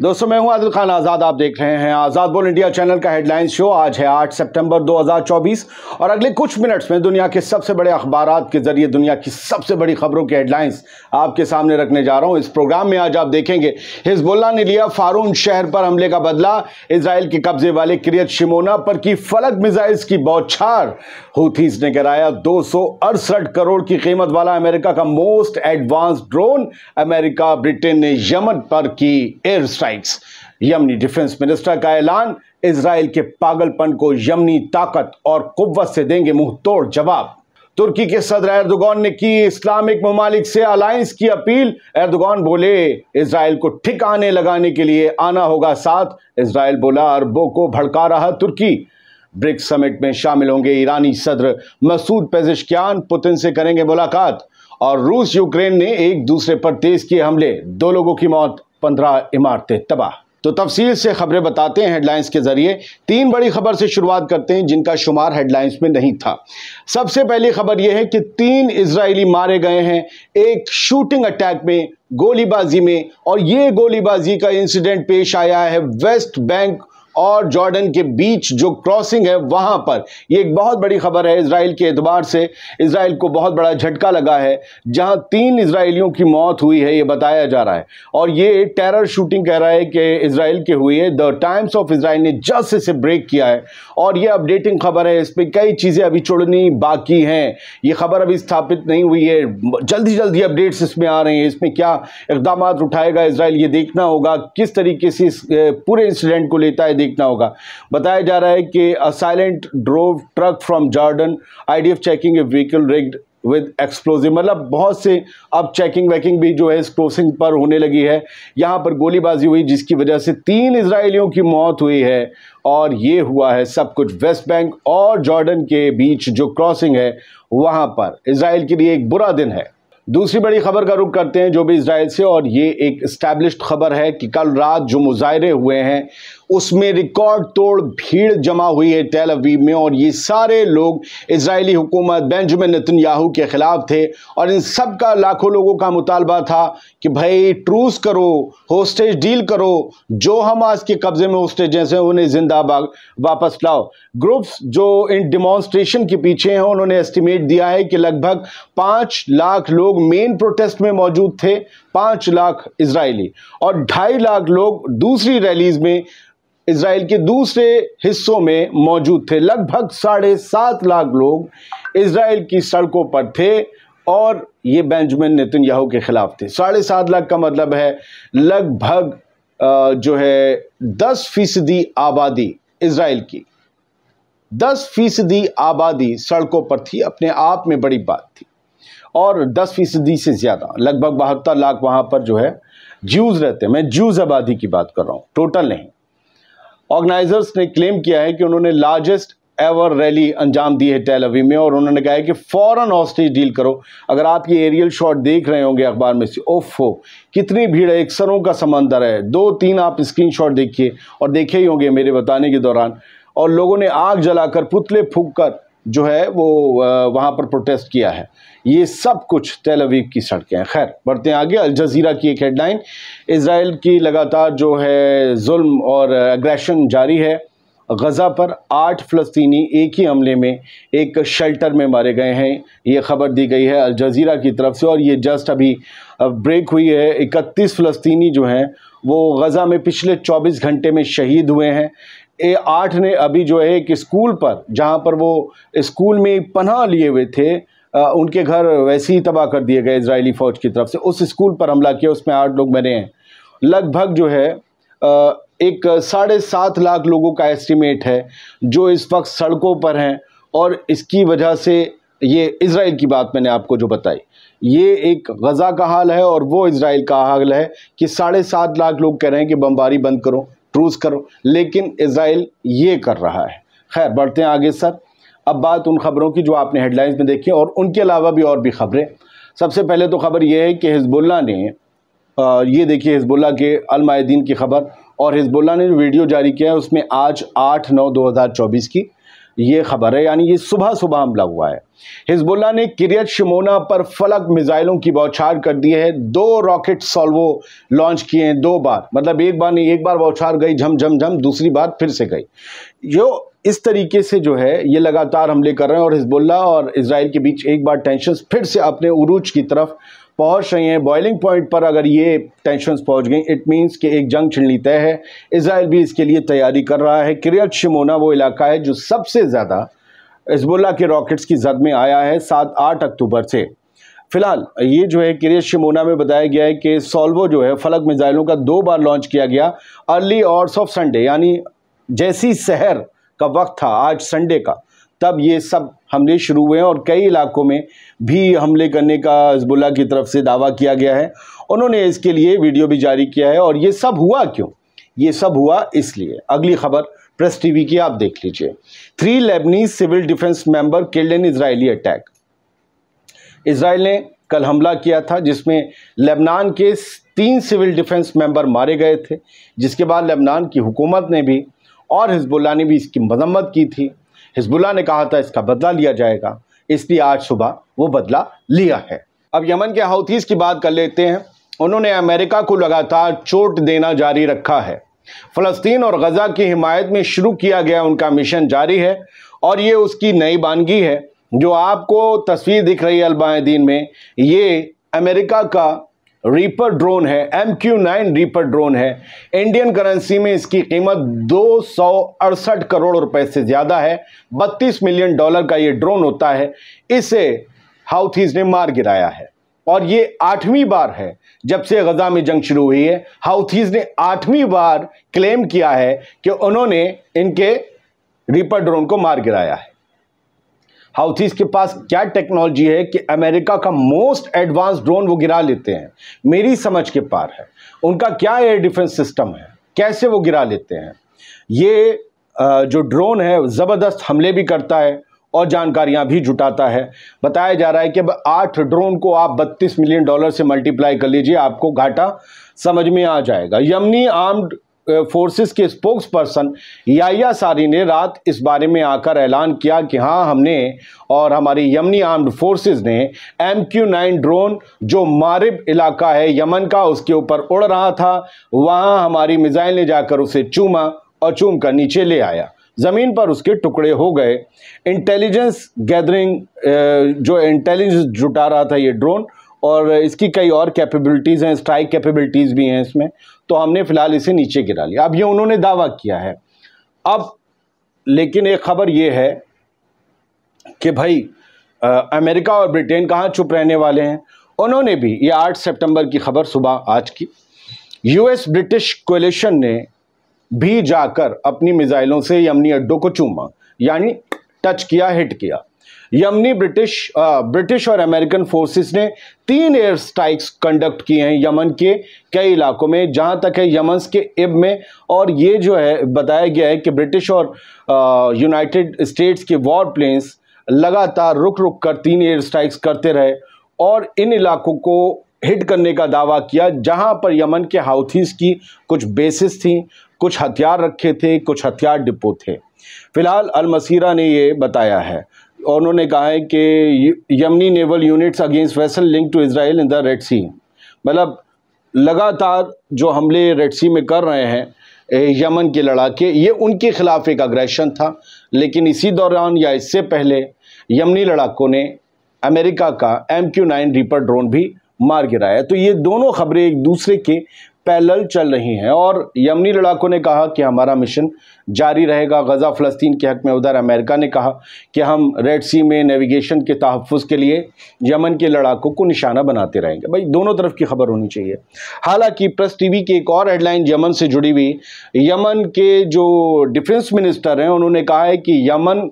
दोस्तों मैं हूं आदिल खान आज़ाद आप देख रहे हैं आज़ाद बोल इंडिया चैनल का हेडलाइन शो आज है 8 सितंबर 2024 और अगले कुछ मिनट्स में दुनिया के सबसे बड़े अखबार के ज़रिए दुनिया की सबसे बड़ी खबरों की हेडलाइंस आपके सामने रखने जा रहा हूं इस प्रोग्राम में आज आप देखेंगे हिजबुल्ला ने लिया फारून शहर पर हमले का बदला इसराइल के कब्जे वाले क्रियत शिमोना पर की फलक मिजाइल्स की बौछार हूथीज ने कराया दो करोड़ की कीमत वाला अमेरिका का most advance drone America Britain ने यमन पर की air strikes Yemeni defence minister का ऐलान इसराइल के पागलपन को यमनी ताकत और कुत से देंगे मुंह तोड़ जवाब तुर्की के सदर एर्दोगान ने की इस्लामिक ममालिक से अलायंस की अपील एर्दोगान बोले इसराइल को ठिकाने लगाने के लिए आना होगा साथ इसराइल बोला अरबों को भड़का रहा तुर्की ब्रिक्स समिट में शामिल होंगे ईरानी सदर मसूद पेजिशकियान पुतिन से करेंगे मुलाकात और रूस यूक्रेन ने एक दूसरे पर तेज किए हमले दो लोगों की मौत पंद्रह इमारतें तबाह तो तफसील से खबरें बताते हैं हेडलाइंस के जरिए तीन बड़ी खबर से शुरुआत करते हैं जिनका शुमार हेडलाइंस में नहीं था सबसे पहली खबर यह है कि तीन इसराइली मारे गए हैं एक शूटिंग अटैक में गोलीबाजी में और ये गोलीबाजी का इंसिडेंट पेश आया है वेस्ट बैंक और जॉर्डन के बीच जो क्रॉसिंग है वहां पर ये एक बहुत बड़ी खबर है इसराइल के एतबार से इसराइल को बहुत बड़ा झटका लगा है जहां तीन इसराइलियों की मौत हुई है ये बताया जा रहा है और ये टेरर शूटिंग कह रहा है कि इसराइल के हुई है द टाइम्स ऑफ इसराइल ने जस्ट इसे ब्रेक किया है और ये अपडेटिंग खबर है इस पर कई चीज़ें अभी चुड़नी बाकी हैं ये खबर अभी स्थापित नहीं हुई है जल्दी जल्दी अपडेट्स इसमें आ रहे हैं इसमें क्या इकदाम उठाएगा इसराइल ये देखना होगा किस तरीके से इस पूरे इंसिडेंट को लेता है देखना होगा बताया जा रहा है कि a silent drove truck from Jordan IDF checking a vehicle rigged with explosive मतलब बहुत से अब चेकिंग वैकिंग भी जो है इस क्रॉसिंग पर होने लगी है यहाँ पर गोलीबाजी हुई जिसकी वजह से तीन इसराइलियों की मौत हुई है और ये हुआ है सब कुछ वेस्ट बैंक और जॉर्डन के बीच जो क्रॉसिंग है वहाँ पर इसराइल के लिए एक बुरा दिन है दूसरी बड़ी खबर का रुख करते हैं जो भी इसराइल से और ये एक इस्टेब्लिश खबर है कि कल रात जो मुजाहरे हुए हैं उसमें रिकॉर्ड तोड़ भीड़ जमा हुई है तेल अवीव में और ये सारे लोग इसराइली हुकूमत बेंजमिन याहू के ख़िलाफ़ थे और इन सब का लाखों लोगों का मुतालबा था कि भाई ट्रूस करो होस्टेज डील करो जो हमास के कब्ज़े में होस्टेज हैं उन्हें जिंदा वापस लाओ ग्रुप्स जो इन डिमॉन्स्ट्रेशन के पीछे हैं उन्होंने एस्टिमेट दिया है कि लगभग पाँच लाख लोग मेन प्रोटेस्ट में मौजूद थे पाँच लाख इसराइली और ढाई लाख लोग दूसरी रैलीज में इसराइल के दूसरे हिस्सों में मौजूद थे लगभग साढ़े सात लाख लोग इसराइल की सड़कों पर थे और ये बेंजामिन याहू के ख़िलाफ़ थे साढ़े सात लाख का मतलब है लगभग जो है दस फीसदी आबादी इसराइल की दस फीसदी आबादी सड़कों पर थी अपने आप में बड़ी बात थी और दस फीसदी से ज़्यादा लगभग बहत्तर लाख वहाँ पर जो है ज्यूज़ रहते हैं मैं ज्यूज़ आबादी की बात कर रहा हूँ टोटल नहीं ऑर्गेनाइजर्स ने क्लेम किया है कि उन्होंने लार्जेस्ट एवर रैली अंजाम दी है टेल अवी में और उन्होंने कहा है कि फ़ौरन हॉस्टेज डील करो अगर आप ये एरियल शॉट देख रहे होंगे अखबार में से ओफो कितनी भीड़ है एक सरों का समंदर है दो तीन आप शॉट देखिए और देखे ही होंगे मेरे बताने के दौरान और लोगों ने आग जलाकर पुतले फूक कर जो है वो वहाँ पर प्रोटेस्ट किया है ये सब कुछ तेलवीब की सड़कें हैं खैर बढ़ते हैं आगे अलज़ीरा की एक हेडलाइन इसराइल की लगातार जो है जुल्म और अग्रेशन जारी है गज़ा पर आठ फ़लस्तनी एक ही हमले में एक शेल्टर में मारे गए हैं ये खबर दी गई है अलज़ीरा की तरफ से और ये जस्ट अभी ब्रेक हुई है इकतीस फ़लस्तनी जो हैं वो गज़ा में पिछले चौबीस घंटे में शहीद हुए हैं ए आठ ने अभी जो है एक स्कूल पर जहाँ पर वो स्कूल में पनाह लिए हुए थे उनके घर वैसे ही तबाह कर दिए गए इसराइली फ़ौज की तरफ से उस स्कूल पर हमला किया उसमें आठ लोग मरे हैं लगभग जो है एक साढ़े सात लाख लोगों का एस्टीमेट है जो इस वक्त सड़कों पर हैं और इसकी वजह से ये इसराइल की बात मैंने आपको जो बताई ये एक गज़ा का हाल है और वो इसराइल का हाल है कि साढ़े सात लाख लोग कह रहे हैं कि बमबारी बंद करो ट्रूस करो लेकिन इसराइल ये कर रहा है खैर बढ़ते हैं आगे सर अब बात उन खबरों की जो आपने हेडलाइंस में देखी और उनके अलावा भी और भी खबरें सबसे पहले तो खबर यह है कि हिजबुल्ला ने ये देखिए हिजबुल्ला के अलमायदीन की खबर और हिजबुल्ला ने जो वीडियो जारी किया है उसमें आज आठ नौ दो हज़ार चौबीस की ये खबर है यानी ये सुबह सुबह हमला हुआ है हिजबुल्ला ने किरियत शिमोना पर फलक मिज़ाइलों की बौछार कर दी है दो रॉकेट सॉल्वो लॉन्च किए हैं दो बार मतलब एक बार नहीं एक बार बौछार गई झम झम झम दूसरी बार फिर से गई जो इस तरीके से जो है ये लगातार हमले कर रहे हैं और हिजबुल्ला और इसराइल के बीच एक बार टेंशन फिर से अपने उरूज की तरफ पहुंच रही हैं बॉइलिंग पॉइंट पर अगर ये टेंशन पहुंच गई इट मींस कि एक जंग छिड़नी तय है इसराइल भी इसके लिए तैयारी कर रहा है क्रियत शिमोना वो इलाका है जो सबसे ज़्यादा हिजबुल्ला के रॉकेट्स की जद में आया है सात आठ अक्टूबर से फिलहाल ये जो है किरियत शिमोना में बताया गया है कि सॉल्वो जो है फलक मिज़ाइलों का दो बार लॉन्च किया गया अर्ली आवर्स ऑफ संडे यानी जैसी शहर का वक्त था आज संडे का तब ये सब हमले शुरू हुए हैं और कई इलाकों में भी हमले करने का हजबुल्ला की तरफ से दावा किया गया है उन्होंने इसके लिए वीडियो भी जारी किया है और ये सब हुआ क्यों ये सब हुआ इसलिए अगली खबर प्रेस टीवी की आप देख लीजिए three Lebanese civil defence member killed in Israeli attack Israel ने कल हमला किया था जिसमें लेबनान के तीन सिविल डिफेंस मेंबर मारे गए थे जिसके बाद लेबनान की हुकूमत ने भी और हिजबुल्ला ने भी इसकी मजम्मत की थी हिजबुल्ला ने कहा था इसका बदला लिया जाएगा इसलिए आज सुबह वो बदला लिया है अब यमन के हाउथीज की बात कर लेते हैं उन्होंने अमेरिका को लगातार चोट देना जारी रखा है फ़लस्तीन और गज़ा की हिमायत में शुरू किया गया उनका मिशन जारी है और ये उसकी नई बानगी है जो आपको तस्वीर दिख रही है अलबादीन में ये अमेरिका का रीपर ड्रोन है M Q nine reaper drone है इंडियन करेंसी में इसकी कीमत दो करोड़ रुपए से ज़्यादा है 32 मिलियन डॉलर का ये ड्रोन होता है इसे हाउथीज ने मार गिराया है और ये आठवीं बार है जब से गजा में जंग शुरू हुई है हाउथीज ने आठवीं बार क्लेम किया है कि उन्होंने इनके रीपर ड्रोन को मार गिराया है हाउथीज के पास क्या टेक्नोलॉजी है कि अमेरिका का मोस्ट एडवांस ड्रोन वो गिरा लेते हैं मेरी समझ के पार है उनका क्या एयर डिफेंस सिस्टम है कैसे वो गिरा लेते हैं ये जो ड्रोन है ज़बरदस्त हमले भी करता है और जानकारियां भी जुटाता है बताया जा रहा है कि अब आठ ड्रोन को आप 32 मिलियन डॉलर से मल्टीप्लाई कर लीजिए आपको घाटा समझ में आ जाएगा यमनी आर्म्ड फोर्सेस के स्पोक्स पर्सन याया सारी ने रात इस बारे में आकर ऐलान किया कि हाँ हमने और हमारी यमनी आर्म्ड फोर्सेस ने एम क्यू नाइन ड्रोन जो मारब इलाका है यमन का उसके ऊपर उड़ रहा था वहाँ हमारी मिज़ाइल ने जाकर उसे चूमा और चूम कर नीचे ले आया ज़मीन पर उसके टुकड़े हो गए इंटेलिजेंस गैदरिंग जो इंटेलिजेंस जुटा रहा था ये ड्रोन और इसकी कई और कैपेबिलिटीज़ हैं स्ट्राइक कैपेबिलिटीज़ भी हैं इसमें तो हमने फ़िलहाल इसे नीचे गिरा लिया अब ये उन्होंने दावा किया है अब लेकिन एक खबर ये है कि भाई आ, अमेरिका और ब्रिटेन कहाँ चुप रहने वाले हैं उन्होंने भी ये आठ सितंबर की खबर सुबह आज की यूएस ब्रिटिश कोलेशन ने भी जाकर अपनी मिज़ाइलों से यमनी अड्डों को चूमा यानी टच किया हिट किया यमनी ब्रिटिश ब्रिटिश और अमेरिकन फोर्सेस ने तीन एयर स्ट्राइक्स कंडक्ट किए हैं यमन के कई इलाकों में जहां तक है यमन के इब में और ये जो है बताया गया है कि ब्रिटिश और यूनाइटेड स्टेट्स के वॉर प्लेन्स लगातार रुक रुक कर तीन एयर स्ट्राइक्स करते रहे और इन इलाकों को हिट करने का दावा किया जहां पर यमन के हाउथीज़ की कुछ बेसिस थी कुछ हथियार रखे थे कुछ हथियार डिपो थे फिलहाल अलमसीरा ने ये बताया है उन्होंने कहा है कि Yemeni naval units against vessel link to Israel in the Red Sea मतलब लगातार जो हमले रेड सी में कर रहे हैं यमन के लड़ाके ये उनके ख़िलाफ़ एक अग्रेशन था लेकिन इसी दौरान या इससे पहले यमनी लड़ाकों ने अमेरिका का M Q nine reaper drone भी मार गिराया तो ये दोनों खबरें एक दूसरे के पैलल चल रही हैं और यमनी लड़ाकों ने कहा कि हमारा मिशन जारी रहेगा गज़ा फ़लस्तीन के हक़ में उधर अमेरिका ने कहा कि हम रेड सी में नेविगेशन के तहफ़ के लिए यमन के लड़ाकों को निशाना बनाते रहेंगे भाई दोनों तरफ की खबर होनी चाहिए हालांकि प्रेस टीवी की एक और हेडलाइन यमन से जुड़ी हुई यमन के जो डिफेंस मिनिस्टर हैं उन्होंने कहा है कि यमन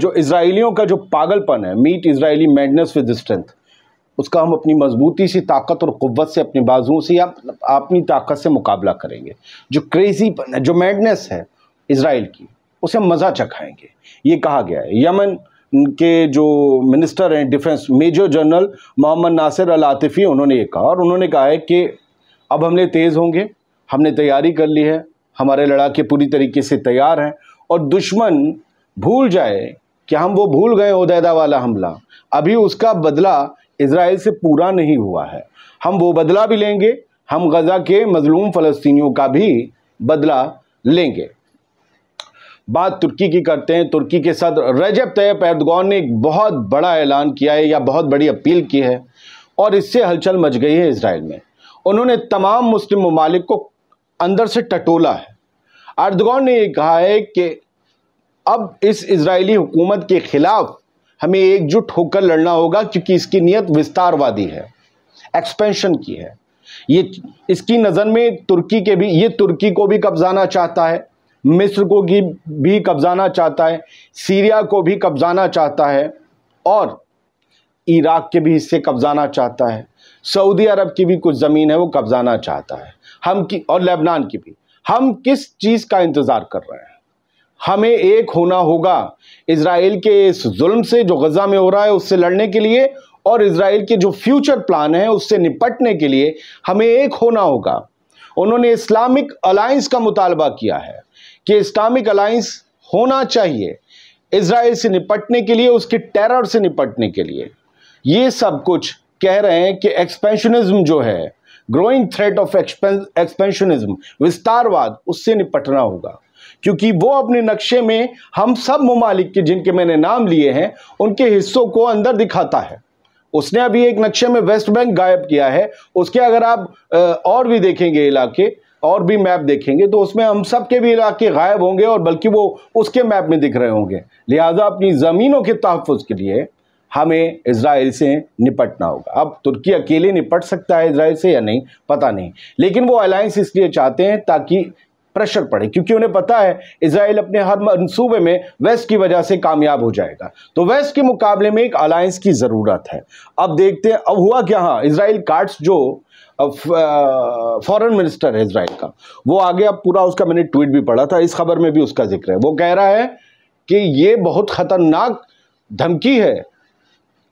जो इसराइलियों का जो पागलपन है meet Israeli madness with strength उसका हम अपनी मजबूती से ताकत और क़वत से अपने बाजुओं से या मतलब अपनी ताकत से मुकाबला करेंगे जो क्रेज़ी जो मैडनेस है इसराइल की उसे मज़ा चखाएंगे ये कहा गया है यमन के जो मिनिस्टर हैं defence major general Mohammed Nasser al Atifi उन्होंने ये कहा और उन्होंने कहा है कि अब हमले तेज़ होंगे हमने तैयारी कर ली है हमारे लड़ाके पूरी तरीके से तैयार हैं और दुश्मन भूल जाए कि हम वो भूल गए उदैदा वाला हमला अभी उसका बदला इसराइल से पूरा नहीं हुआ है हम वो बदला भी लेंगे हम गज़ा के मजलूम फ़लस्तियों का भी बदला लेंगे बात तुर्की की करते हैं तुर्की के साथ रजब तैयब एर्दगान ने एक बहुत बड़ा ऐलान किया है या बहुत बड़ी अपील की है और इससे हलचल मच गई है इसराइल में उन्होंने तमाम मुस्लिम ममालिक को अंदर से टटोला है अर्दगान ने यह कहा है कि अब इस इसराइली हुकूमत के ख़िलाफ़ हमें एकजुट होकर लड़ना होगा क्योंकि इसकी नीयत विस्तारवादी है एक्सपेंशन की है ये इसकी नज़र में तुर्की के भी ये तुर्की को भी कब्जाना चाहता है मिस्र को भी भी कब्जाना चाहता है सीरिया को भी कब्जाना चाहता है और इराक़ के भी हिस्से कब्जाना चाहता है सऊदी अरब की भी कुछ ज़मीन है वो कब्जाना चाहता है हम की और लेबनान की भी हम किस चीज़ का इंतज़ार कर रहे हैं हमें एक होना होगा इसराइल के इस जुल्म से जो गज़ा में हो रहा है उससे लड़ने के लिए और इसराइल के जो फ्यूचर प्लान है उससे निपटने के लिए हमें एक होना होगा उन्होंने इस्लामिक अलायंस का मुतालबा किया है कि इस्लामिक अलायंस होना चाहिए इसराइल से निपटने के लिए उसके टेरर से निपटने के लिए ये सब कुछ कह रहे हैं कि एक्सपेंशनिज्म जो है ग्रोइंग थ्रेट ऑफ एक्सपेंशनिज्म विस्तारवाद उससे निपटना होगा क्योंकि वो अपने नक्शे में हम सब ममालिक के जिनके मैंने नाम लिए हैं उनके हिस्सों को अंदर दिखाता है उसने अभी एक नक्शे में वेस्ट बैंक गायब किया है उसके अगर आप और भी देखेंगे इलाके और भी मैप देखेंगे तो उसमें हम सब के भी इलाके गायब होंगे और बल्कि वो उसके मैप में दिख रहे होंगे लिहाजा अपनी ज़मीनों के तहफ़ के लिए हमें इसराइल से निपटना होगा अब तुर्की अकेले निपट सकता है इसराइल से या नहीं पता नहीं लेकिन वो अलायंस इसलिए चाहते हैं ताकि प्रेशर पड़े क्योंकि उन्हें पता है इसराइल अपने हर मनसूबे में वेस्ट की वजह से कामयाब हो जाएगा तो वेस्ट के मुकाबले में एक अलायंस की ज़रूरत है अब देखते हैं अब हुआ क्या हाँ इसराइल कार्ड्स जो फॉरेन मिनिस्टर है इसराइल का वो आगे अब पूरा उसका मैंने ट्वीट भी पढ़ा था इस खबर में भी उसका जिक्र है वो कह रहा है कि ये बहुत ख़तरनाक धमकी है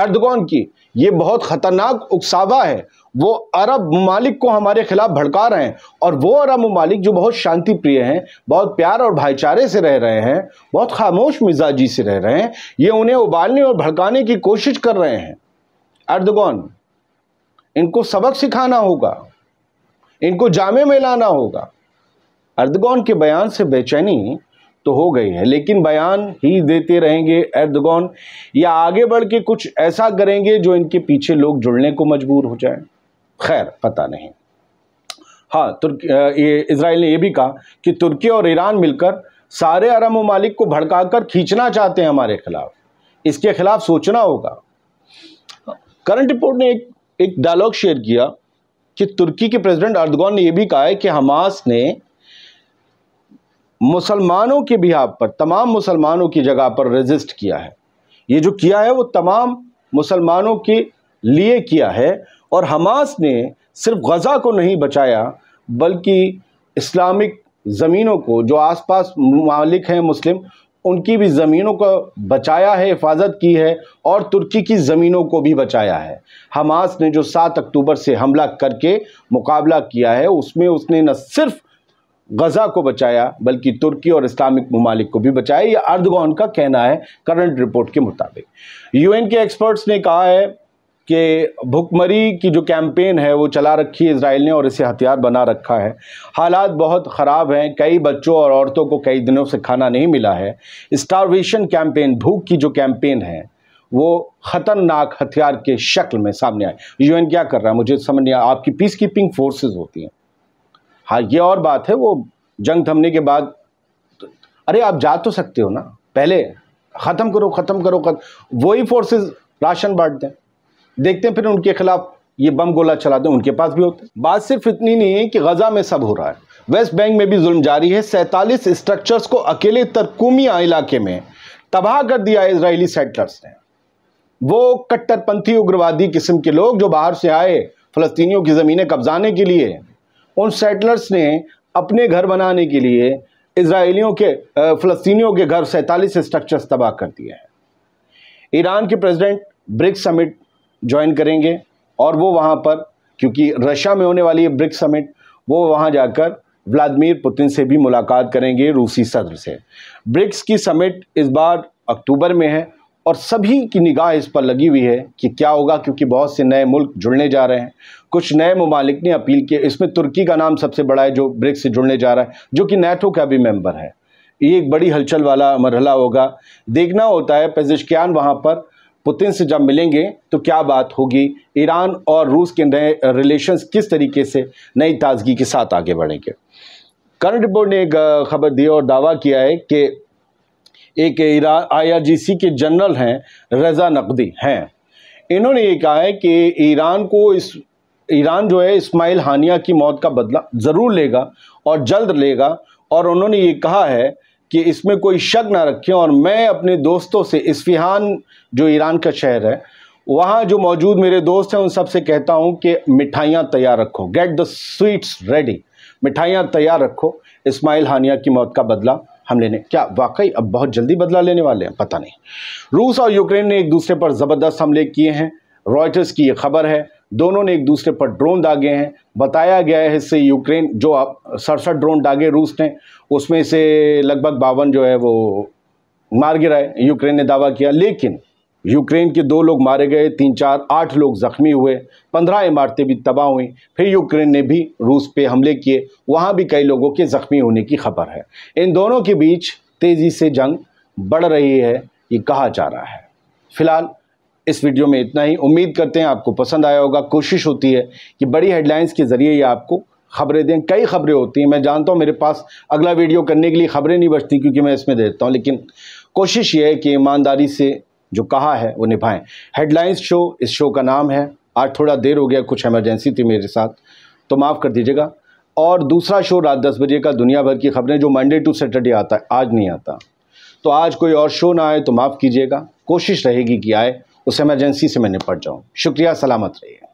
अर्दगोन की ये बहुत ख़तरनाक उकसावा है वो अरब ममालिक को हमारे खिलाफ भड़का रहे हैं और वो अरब ममालिक जो बहुत शांति प्रिय हैं बहुत प्यार और भाईचारे से रह रहे हैं बहुत खामोश मिजाजी से रह रहे हैं ये उन्हें उबालने और भड़काने की कोशिश कर रहे हैं अर्दगोन इनको सबक सिखाना होगा इनको जामे में लाना होगा अर्दगोन के बयान से बेचैनी तो हो गई है लेकिन बयान ही देते रहेंगे एर्दगौन या आगे बढ़ के कुछ ऐसा करेंगे जो इनके पीछे लोग जुड़ने को मजबूर हो जाएं खैर पता नहीं हाँ तुर्की इसराइल ने यह भी कहा कि तुर्की और ईरान मिलकर सारे अरब ममालिक को भड़काकर खींचना चाहते हैं हमारे खिलाफ इसके खिलाफ सोचना होगा करंट रिपोर्ट ने एक एक डायलॉग शेयर किया कि तुर्की के प्रेसिडेंट अर्दगौन ने यह भी कहा है कि हमास ने मुसलमानों के बिहाब पर तमाम मुसलमानों की जगह पर रजिस्ट किया है ये जो किया है वो तमाम मुसलमानों के लिए किया है और हमास ने सिर्फ गज़ा को नहीं बचाया बल्कि इस्लामिक ज़मीनों को जो आसपास मालिक हैं मुस्लिम उनकी भी ज़मीनों को बचाया है हिफाजत की है और तुर्की की ज़मीनों को भी बचाया है हमास ने जो सात अक्टूबर से हमला करके मुकाबला किया है उसमें उसने न सिर्फ़ गज़ा को बचाया बल्कि तुर्की और इस्लामिक ममालिक को भी बचाया ये अर्दगौन का कहना है करंट रिपोर्ट के मुताबिक यूएन के एक्सपर्ट्स ने कहा है कि भुखमरी की जो कैंपेन है वो चला रखी है इसराइल ने और इसे हथियार बना रखा है हालात बहुत ख़राब हैं कई बच्चों और औरतों को कई दिनों से खाना नहीं मिला है स्टारवेशन कैंपेन भूख की जो कैंपेन है वो ख़तरनाक हथियार के शक्ल में सामने आए यूएन क्या कर रहा है मुझे समझ नहीं आया आपकी पीस कीपिंग फोर्सेज होती हैं हाँ ये और बात है वो जंग थमने के बाद तो, अरे आप जा तो सकते हो ना पहले ख़त्म करो ख़त्म करो खत्म वही फोर्सेस राशन बांटते हैं देखते हैं फिर उनके खिलाफ ये बम गोला चलाते हैं उनके पास भी होते हैं बात सिर्फ इतनी नहीं है कि गज़ा में सब हो रहा है वेस्ट बैंक में भी जुल्म जारी है सैंतालीस स्ट्रक्चर्स को अकेले तरकुमी इलाके में तबाह कर दिया है इसराइली सेटलर्स ने वो कट्टरपंथी उग्रवादी किस्म के लोग जो बाहर से आए फलस्तीनियों की ज़मीनें कब्जाने के लिए उन सेटलर्स ने अपने घर बनाने के लिए इसराइलियों के फ़लस्तियों के घर सैंतालीस स्ट्रक्चर्स तबाह कर दिए हैं ईरान के प्रेसिडेंट ब्रिक्स समिट ज्वाइन करेंगे और वो वहाँ पर क्योंकि रशिया में होने वाली है ब्रिक्स समिट वो वहाँ जाकर व्लादिमिर पुतिन से भी मुलाकात करेंगे रूसी सदर से ब्रिक्स की समिट इस बार अक्टूबर में है और सभी की निगाह इस पर लगी हुई है कि क्या होगा क्योंकि बहुत से नए मुल्क जुड़ने जा रहे हैं कुछ नए ममालिक ने अपील किए इसमें तुर्की का नाम सबसे बड़ा है जो ब्रिक्स से जुड़ने जा रहा है जो कि नेटो का भी मेंबर है ये एक बड़ी हलचल वाला मरहला होगा देखना होता है पेजिशकियान वहाँ पर पुतिन से जब मिलेंगे तो क्या बात होगी ईरान और रूस के नए रिलेशन किस तरीके से नई ताजगी के साथ आगे बढ़ेंगे करंट रिपोर्ट ने एक खबर दी और दावा किया है कि एक आईआरजीसी के जनरल हैं रजा नकदी हैं इन्होंने ये कहा है कि ईरान को इस ईरान जो है इस्माइल हानिया की मौत का बदला ज़रूर लेगा और जल्द लेगा और उन्होंने ये कहा है कि इसमें कोई शक ना रखें और मैं अपने दोस्तों से इस्फिहान जो ईरान का शहर है वहाँ जो मौजूद मेरे दोस्त हैं उन सब से कहता हूँ कि मिठाइयाँ तैयार रखो गेट द स्वीट्स रेडी मिठाइयाँ तैयार रखो इस्माइल हानिया की मौत का बदला हमले ने क्या वाकई अब बहुत जल्दी बदला लेने वाले हैं पता नहीं रूस और यूक्रेन ने एक दूसरे पर ज़बरदस्त हमले किए हैं रॉयटर्स की ये खबर है दोनों ने एक दूसरे पर ड्रोन दागे हैं बताया गया है इससे यूक्रेन जो अब सड़सठ ड्रोन दागे रूस ने उसमें से लगभग बावन जो है वो मार गिराए यूक्रेन ने दावा किया लेकिन यूक्रेन के दो लोग मारे गए तीन चार आठ लोग जख्मी हुए पंद्रह इमारतें भी तबाह हुई फिर यूक्रेन ने भी रूस पे हमले किए वहाँ भी कई लोगों के ज़ख्मी होने की खबर है इन दोनों के बीच तेज़ी से जंग बढ़ रही है ये कहा जा रहा है फिलहाल इस वीडियो में इतना ही उम्मीद करते हैं आपको पसंद आया होगा कोशिश होती है कि बड़ी हेडलाइंस के ज़रिए ये आपको खबरें दें कई खबरें होती हैं मैं जानता हूँ मेरे पास अगला वीडियो करने के लिए खबरें नहीं बचती क्योंकि मैं इसमें देता हूँ लेकिन कोशिश ये है कि ईमानदारी से जो कहा है वो निभाएं हेडलाइंस शो इस शो का नाम है आज थोड़ा देर हो गया कुछ एमरजेंसी थी मेरे साथ तो माफ़ कर दीजिएगा और दूसरा शो रात दस बजे का दुनिया भर की खबरें जो मंडे टू सैटरडे आता है आज नहीं आता तो आज कोई और शो ना आए तो माफ़ कीजिएगा कोशिश रहेगी कि आए उस एमरजेंसी से मैं निपट जाऊँ शुक्रिया सलामत रहिए